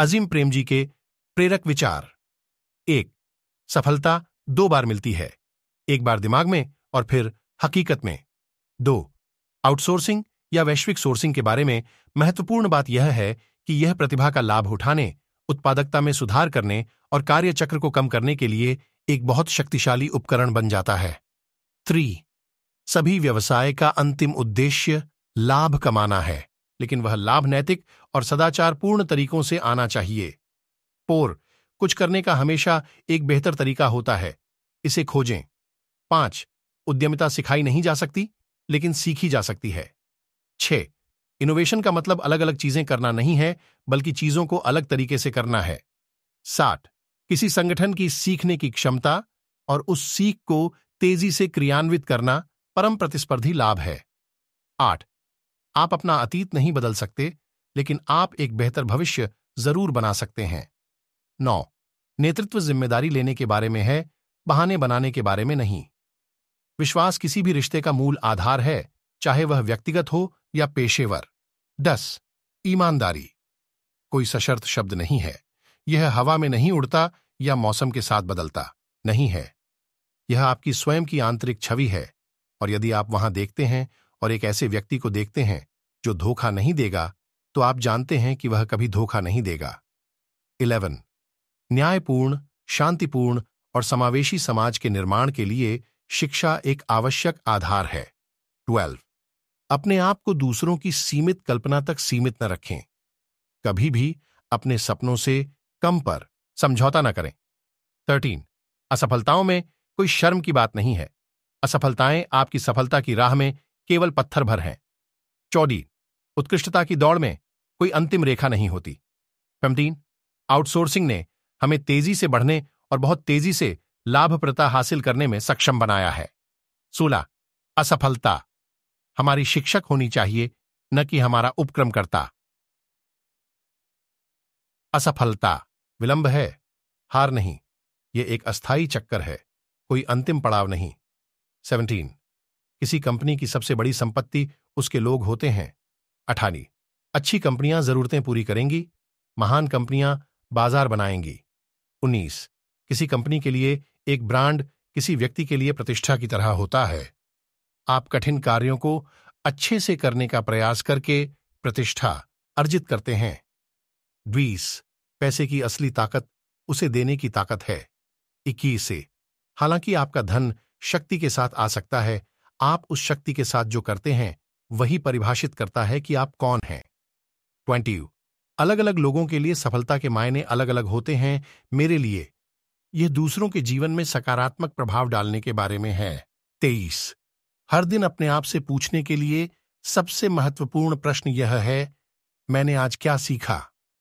अजीम प्रेम जी के प्रेरक विचार एक सफलता दो बार मिलती है एक बार दिमाग में और फिर हकीकत में दो आउटसोर्सिंग या वैश्विक सोर्सिंग के बारे में महत्वपूर्ण बात यह है कि यह प्रतिभा का लाभ उठाने उत्पादकता में सुधार करने और कार्यचक्र को कम करने के लिए एक बहुत शक्तिशाली उपकरण बन जाता है थ्री सभी व्यवसाय का अंतिम उद्देश्य लाभ कमाना है लेकिन वह लाभ नैतिक और पूर्ण तरीकों से आना चाहिए पोर कुछ करने का हमेशा एक बेहतर तरीका होता है इसे खोजें पांच उद्यमिता सिखाई नहीं जा सकती लेकिन सीखी जा सकती है छः इनोवेशन का मतलब अलग अलग चीजें करना नहीं है बल्कि चीजों को अलग तरीके से करना है साठ किसी संगठन की सीखने की क्षमता और उस सीख को तेजी से क्रियान्वित करना परम प्रतिस्पर्धी लाभ है आठ आप अपना अतीत नहीं बदल सकते लेकिन आप एक बेहतर भविष्य जरूर बना सकते हैं नौ नेतृत्व जिम्मेदारी लेने के बारे में है बहाने बनाने के बारे में नहीं विश्वास किसी भी रिश्ते का मूल आधार है चाहे वह व्यक्तिगत हो या पेशेवर दस ईमानदारी कोई सशर्त शब्द नहीं है यह हवा में नहीं उड़ता या मौसम के साथ बदलता नहीं है यह आपकी स्वयं की आंतरिक छवि है और यदि आप वहां देखते हैं और एक ऐसे व्यक्ति को देखते हैं जो धोखा नहीं देगा तो आप जानते हैं कि वह कभी धोखा नहीं देगा इलेवन न्यायपूर्ण शांतिपूर्ण और समावेशी समाज के निर्माण के लिए शिक्षा एक आवश्यक आधार है ट्वेल्व अपने आप को दूसरों की सीमित कल्पना तक सीमित न रखें कभी भी अपने सपनों से कम पर समझौता न करें थर्टीन असफलताओं में कोई शर्म की बात नहीं है असफलताएं आपकी सफलता की राह में केवल पत्थर भर हैं चौदी उत्कृष्टता की दौड़ में कोई अंतिम रेखा नहीं होती फिफ्टीन आउटसोर्सिंग ने हमें तेजी से बढ़ने और बहुत तेजी से लाभप्रता हासिल करने में सक्षम बनाया है सोलह असफलता हमारी शिक्षक होनी चाहिए न कि हमारा उपक्रम करता असफलता विलंब है हार नहीं यह एक अस्थायी चक्कर है कोई अंतिम पड़ाव नहीं सेवनटीन किसी कंपनी की सबसे बड़ी संपत्ति उसके लोग होते हैं अठानी अच्छी कंपनियां जरूरतें पूरी करेंगी महान कंपनियां बाजार बनाएंगी उन्नीस किसी कंपनी के लिए एक ब्रांड किसी व्यक्ति के लिए प्रतिष्ठा की तरह होता है आप कठिन कार्यों को अच्छे से करने का प्रयास करके प्रतिष्ठा अर्जित करते हैं बीस पैसे की असली ताकत उसे देने की ताकत है इक्कीस से हालांकि आपका धन शक्ति के साथ आ सकता है आप उस शक्ति के साथ जो करते हैं वही परिभाषित करता है कि आप कौन हैं ट्वेंटी अलग अलग लोगों के लिए सफलता के मायने अलग अलग होते हैं मेरे लिए यह दूसरों के जीवन में सकारात्मक प्रभाव डालने के बारे में है तेईस हर दिन अपने आप से पूछने के लिए सबसे महत्वपूर्ण प्रश्न यह है मैंने आज क्या सीखा